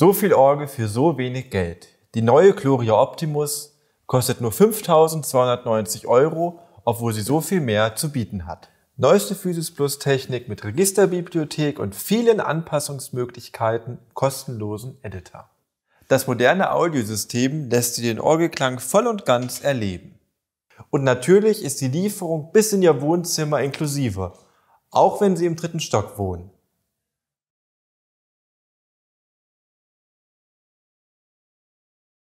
So viel Orgel für so wenig Geld. Die neue Gloria Optimus kostet nur 5.290 Euro, obwohl sie so viel mehr zu bieten hat. Neueste Physis Plus Technik mit Registerbibliothek und vielen Anpassungsmöglichkeiten, kostenlosen Editor. Das moderne Audiosystem lässt Sie den Orgelklang voll und ganz erleben. Und natürlich ist die Lieferung bis in Ihr Wohnzimmer inklusive, auch wenn Sie im dritten Stock wohnen.